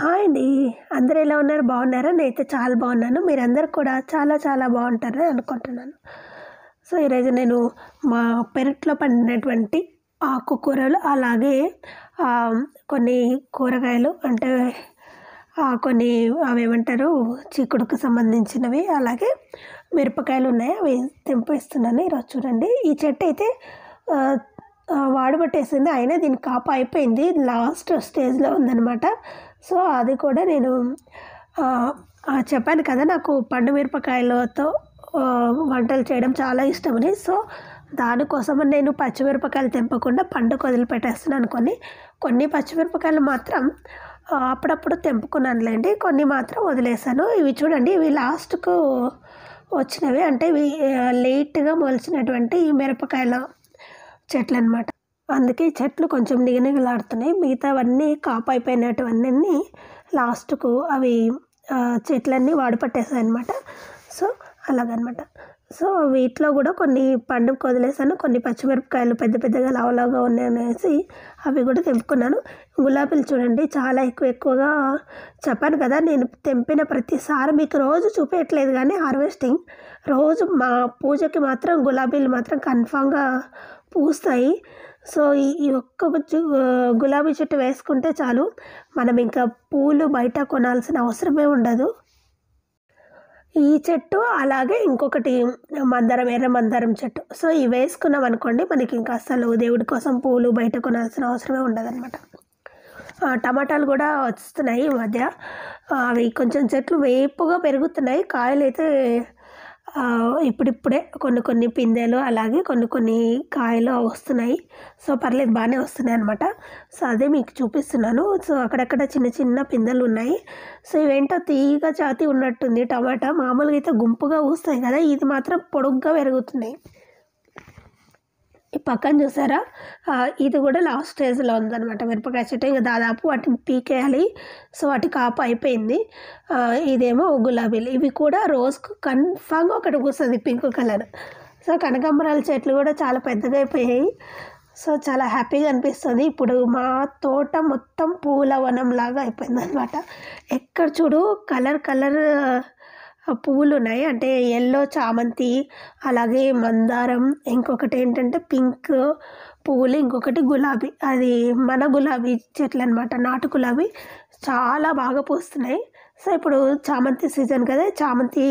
hi అండి అందరు ఎలా ఉన్నారు బాగున్నారా నేనైతే చాలా బాగున్నాను మీరందరూ కూడా చాలా చాలా బాగుంటారని అనుకుంటున్నాను సో ఈరోజు నేను మా పెరట్లో పండినటువంటి ఆకుకూరలు అలాగే కొన్ని కూరగాయలు అంటే కొన్ని అవి ఏమంటారు చిక్కుడుకు సంబంధించినవి అలాగే మిరపకాయలు ఉన్నాయి అవి తెంపేస్తున్నాను ఈరోజు చూడండి ఈ చెట్టు అయితే వాడబట్టేసింది అయినా దీని కాపు అయిపోయింది లాస్ట్ స్టేజ్లో ఉందనమాట సో అది కూడా నేను చెప్పాను కదా నాకు పండు మిరపకాయలతో వంటలు చేయడం చాలా ఇష్టమని సో దానికోసం నేను పచ్చిమిరపకాయలు తెంపకుండా పండుకు వదిలిపెట్టేస్తున్నాను కొన్ని కొన్ని పచ్చిమిరపకాయలు మాత్రం అప్పుడప్పుడు తెంపుకున్నానులేండి కొన్ని మాత్రం వదిలేసాను ఇవి చూడండి ఇవి లాస్ట్కు వచ్చినవి అంటే ఇవి లేట్గా మొలిచినటువంటి ఈ మిరపకాయల చెట్లు అనమాట అందుకే చెట్లు కొంచెం నిగనిగలాడుతున్నాయి మిగతావన్నీ కాపు అయిపోయినటువన్నీ లాస్ట్కు అవి చెట్లన్నీ వాడు పట్టేసాయి అనమాట సో అలాగనమాట సో వీటిలో కూడా కొన్ని పండు వదిలేసాను కొన్ని పచ్చిమిరపకాయలు పెద్ద పెద్దగా లావలాగా ఉన్నాయనేసి అవి కూడా తెంపుకున్నాను గులాబీలు చూడండి చాలా ఎక్కువ ఎక్కువగా చెప్పాను కదా నేను తెంపిన ప్రతిసారి మీకు రోజు చూపేయట్లేదు కానీ హార్వెస్టింగ్ రోజు మా పూజకి మాత్రం గులాబీలు మాత్రం కన్ఫామ్గా పూస్తాయి సో ఈ ఒక్క గులాబీ చెట్టు వేసుకుంటే చాలు మనం ఇంకా పూలు బయట కొనాల్సిన అవసరమే ఉండదు ఈ చెట్టు అలాగే ఇంకొకటి మందరం ఎర్ర మందరం చెట్టు సో ఇవి వేసుకున్నాం అనుకోండి మనకి ఇంకా అసలు దేవుడి కోసం పూలు బయట కొనాల్సిన అవసరమే అనమాట టమాటాలు కూడా వస్తున్నాయి ఈ మధ్య అవి కొంచెం చెట్లు వేపుగా పెరుగుతున్నాయి కాయలు అయితే ఇప్పుడిప్పుడే కొన్ని కొన్ని పిందెలు అలాగే కొన్ని కొన్ని కాయలు వస్తున్నాయి సో పర్లేదు బాగానే వస్తున్నాయి అనమాట సో అదే మీకు చూపిస్తున్నాను సో అక్కడక్కడ చిన్న చిన్న పిందెలు ఉన్నాయి సో ఇవేంటో తీగ జాతి ఉన్నట్టుంది టమాటా మామూలుగా అయితే గుంపుగా వస్తాయి కదా ఇది మాత్రం పొడుగ్గా పెరుగుతున్నాయి ఈ పక్కన చూసారా ఇది కూడా లాస్ట్ స్టేజ్లో ఉందనమాట మిరపకాయ చెట్టు ఇంకా దాదాపు వాటిని పీకేయాలి సో వాటి కాపు అయిపోయింది ఇదేమో గులాబీలు ఇవి కూడా రోజుకు కన్ఫామ్గా ఒకటి కూస్తుంది పింక్ కలర్ సో కనకాంబరాల చెట్లు కూడా చాలా పెద్దగా అయిపోయాయి సో చాలా హ్యాపీగా అనిపిస్తుంది ఇప్పుడు మా తోట మొత్తం పూల వనం లాగా అయిపోయింది అనమాట ఎక్కడ చూడు కలర్ కలర్ పువ్వులు ఉన్నాయి అంటే ఎల్లో చామంతి అలాగే మందారం ఇంకొకటి ఏంటంటే పింక్ పువ్వులు ఇంకొకటి గులాబీ అది మన గులాబీ చెట్లు అనమాట నాటు గులాబీ చాలా బాగా పూస్తున్నాయి సో ఇప్పుడు చామంతి సీజన్ కదా చామంతి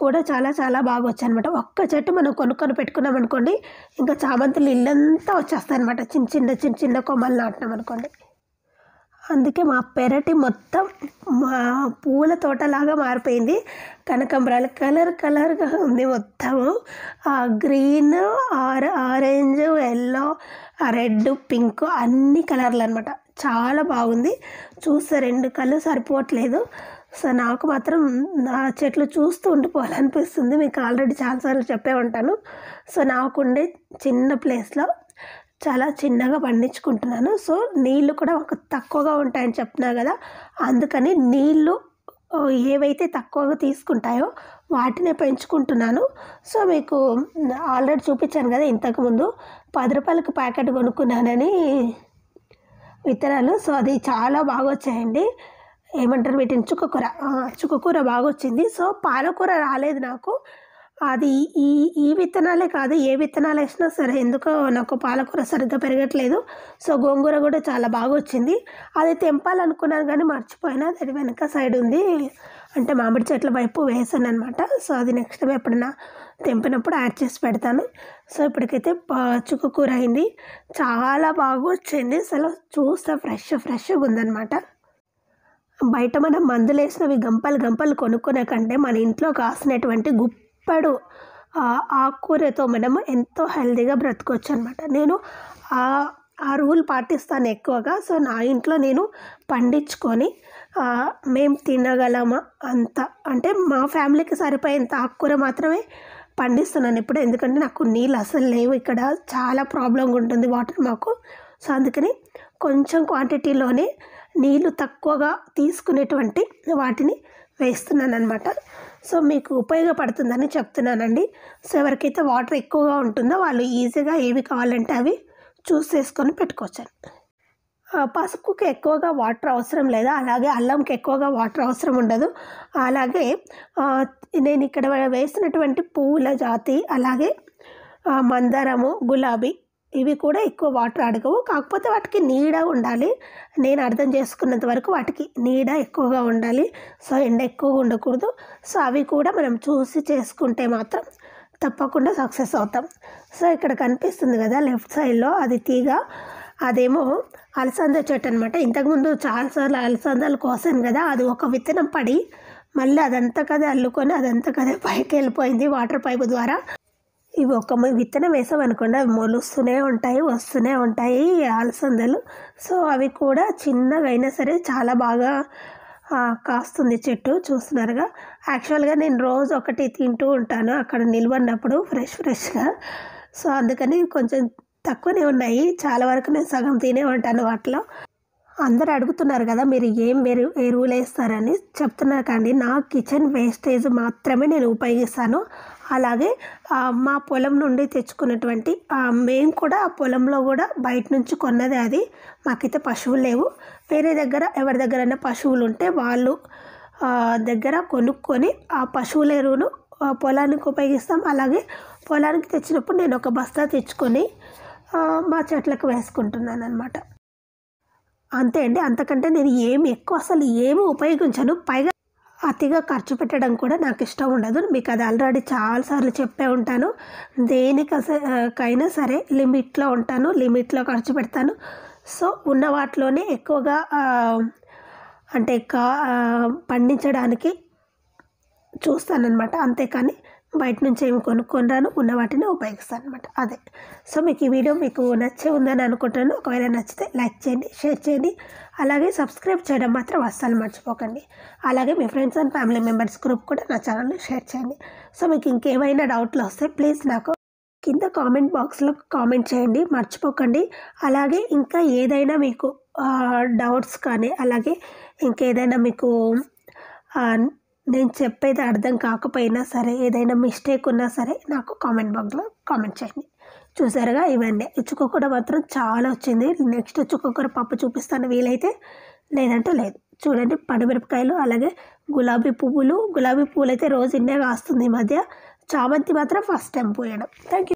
కూడా చాలా చాలా బాగా వచ్చాయి అనమాట ఒక్క చెట్టు మనం కొనుక్కొని పెట్టుకున్నాం అనుకోండి ఇంకా చామంతులు ఇల్లంతా వచ్చేస్తాయి అనమాట చిన్న చిన్న చిన్న చిన్న కొమ్మలు నాటినాం అనుకోండి అందుకే మా పెరటి మొత్తం మా పూల తోటలాగా మారిపోయింది కనకంబరాలు కలర్ కలర్గా ఉంది మొత్తము green or orange yellow red pink అన్ని కలర్లు అనమాట చాలా బాగుంది చూస్తే రెండు కళ్ళు సరిపోవట్లేదు సో నాకు మాత్రం నా చెట్లు చూస్తూ ఉండిపోవాలనిపిస్తుంది మీకు ఆల్రెడీ చాలాసార్లు చెప్పే ఉంటాను సో నాకుండే చిన్న ప్లేస్లో చాలా చిన్నగా పండించుకుంటున్నాను సో నీళ్ళు కూడా ఒక తక్కువగా ఉంటాయని చెప్తున్నా కదా అందుకని నీళ్ళు ఏవైతే తక్కువగా తీసుకుంటాయో వాటినే పెంచుకుంటున్నాను సో మీకు ఆల్రెడీ చూపించాను కదా ఇంతకుముందు పది రూపాయలకు ప్యాకెట్ కొనుక్కున్నానని విత్తనాలు సో అది చాలా బాగా వచ్చాయండి ఏమంటారు వీటిని చుక్కకూర చుక్కకూర బాగా వచ్చింది సో పాలకూర రాలేదు నాకు అది ఈ ఈ విత్తనాలే కాదు ఏ విత్తనాలు వేసినా సరే ఎందుకో నాకు పాలకూర సరిగ్గా పెరగట్లేదు సో గోంగూర కూడా చాలా బాగా వచ్చింది అది తెంపాలనుకున్నాను కానీ మర్చిపోయినా దాని వెనక సైడ్ ఉంది అంటే మామిడి చెట్ల వైపు వేసాను అనమాట సో అది నెక్స్ట్ టైం ఎప్పుడైనా తెంపినప్పుడు యాడ్ చేసి పెడతాను సో ఇప్పటికైతే చుక్కు కూర అయింది చాలా బాగా వచ్చింది అసలు చూస్తే ఫ్రెష్ ఫ్రెష్గా ఉందనమాట బయట మనం మందులు వేసినవి గంపలు గంపలు కొనుక్కునే కంటే మన ఇంట్లో కాసినటువంటి గుప్ప ఎప్పడు ఆకుకూరతో మనము ఎంతో హెల్దీగా బ్రతకొచ్చు అనమాట నేను ఆ రూల్ పాటిస్తాను ఎక్కువగా సో నా ఇంట్లో నేను పండించుకొని మేము తినగలమా అంత అంటే మా ఫ్యామిలీకి సరిపోయేంత ఆకుకూర మాత్రమే పండిస్తున్నాను ఇప్పుడు ఎందుకంటే నాకు నీళ్ళు అసలు లేవు ఇక్కడ చాలా ప్రాబ్లంగా ఉంటుంది వాటర్ మాకు సో అందుకని కొంచెం క్వాంటిటీలోనే నీళ్ళు తక్కువగా తీసుకునేటువంటి వాటిని వేస్తున్నాను అనమాట సో మీకు ఉపయోగపడుతుందని చెప్తున్నానండి సో ఎవరికైతే వాటర్ ఎక్కువగా ఉంటుందో వాళ్ళు ఈజీగా ఏవి కావాలంటే అవి చూస్ చేసుకొని పెట్టుకోవచ్చు పసుపుకి ఎక్కువగా వాటర్ అవసరం లేదా అలాగే అల్లంకి ఎక్కువగా వాటర్ అవసరం ఉండదు అలాగే నేను ఇక్కడ వేసినటువంటి పువ్వుల జాతి అలాగే మందారము గులాబీ ఇవి కూడా ఎక్కువ వాటర్ అడగవు కాకపోతే వాటికి నీడ ఉండాలి నేను అర్థం చేసుకున్నంత వరకు వాటికి నీడ ఎక్కువగా ఉండాలి సో ఎండ ఎక్కువగా ఉండకూడదు సో అవి కూడా మనం చూసి చేసుకుంటే మాత్రం తప్పకుండా సక్సెస్ అవుతాం సో ఇక్కడ కనిపిస్తుంది కదా లెఫ్ట్ సైడ్లో అది తీగ అదేమో అలసంద చెట్టు అనమాట ఇంతకుముందు చాలాసార్లు అలసందలు కోసాను కదా అది ఒక విత్తనం పడి మళ్ళీ అదంతా కదా అల్లుకొని అదంతా కదా పైకి వెళ్ళిపోయింది వాటర్ పైపు ద్వారా ఇవి ఒక విత్తనం వేసామనుకోండి అవి మొలుస్తూనే ఉంటాయి వస్తూనే ఉంటాయి అలసందలు సో అవి కూడా చిన్నగా అయినా సరే చాలా బాగా కాస్తుంది చెట్టు చూస్తున్నారుగా యాక్చువల్గా నేను రోజు ఒకటి తింటూ ఉంటాను అక్కడ నిల్వన్నప్పుడు ఫ్రెష్ ఫ్రెష్గా సో అందుకని కొంచెం తక్కువనే ఉన్నాయి చాలా వరకు నేను సగం తినే ఉంటాను వాటిలో అందరు అడుగుతున్నారు కదా మీరు ఏం ఎరువు ఎరువులు వేస్తారని చెప్తున్నారు కానీ నా కిచెన్ వేస్టేజ్ మాత్రమే నేను ఉపయోగిస్తాను అలాగే మా పొలం నుండి తెచ్చుకున్నటువంటి మేము కూడా ఆ పొలంలో కూడా బయట నుంచి కొన్నదే అది మాకైతే పశువులు లేవు వేరే దగ్గర ఎవరి దగ్గర పశువులు ఉంటే వాళ్ళు దగ్గర కొనుక్కొని ఆ పశువుల ఎరువును పొలానికి ఉపయోగిస్తాం అలాగే పొలానికి తెచ్చినప్పుడు నేను ఒక బస్తా తెచ్చుకొని మా చెట్లకు వేసుకుంటున్నాను అనమాట అంతే అండి అంతకంటే నేను ఏమి ఎక్కువ అసలు ఏమి ఉపయోగించను పైగా అతిగా ఖర్చు పెట్టడం కూడా నాకు ఇష్టం ఉండదు మీకు అది ఆల్రెడీ చాలాసార్లు చెప్పే ఉంటాను దేనికైనా సరే లిమిట్లో ఉంటాను లిమిట్లో ఖర్చు పెడతాను సో ఉన్న వాటిలోనే ఎక్కువగా అంటే కా పండించడానికి అనమాట అంతేకాని బయట నుంచి ఏమి కొనుక్కొని రాను ఉన్న వాటిని ఉపయోగిస్తాను అనమాట అదే సో మీకు ఈ వీడియో మీకు నచ్చే ఉందని అనుకుంటాను ఒకవేళ నచ్చితే లైక్ చేయండి షేర్ చేయండి అలాగే సబ్స్క్రైబ్ చేయడం మాత్రం అస్సలు మర్చిపోకండి అలాగే మీ friends and family members group కూడా నా ఛానల్ని షేర్ చేయండి సో మీకు ఇంకేమైనా డౌట్లు వస్తే ప్లీజ్ నాకు కింద కామెంట్ బాక్స్లో కామెంట్ చేయండి మర్చిపోకండి అలాగే ఇంకా ఏదైనా మీకు డౌట్స్ కానీ అలాగే ఇంకేదైనా మీకు నేను చెప్పేది అర్థం కాకపోయినా సరే ఏదైనా మిస్టేక్ ఉన్నా సరే నాకు కామెంట్ బాక్స్లో కామెంట్ చేయండి చూసారుగా ఇవన్నీ చుక్కకూర మాత్రం చాలా వచ్చింది నెక్స్ట్ చుక్కకూర పప్పు చూపిస్తాను వీలైతే లేదంటే లేదు చూడండి పండుమిరపకాయలు అలాగే గులాబీ పువ్వులు గులాబీ పువ్వులు అయితే రోజు ఇన్నే కాస్తుంది ఈ మధ్య చామంతి మాత్రం ఫస్ట్ టైం పోయడం థ్యాంక్ యూ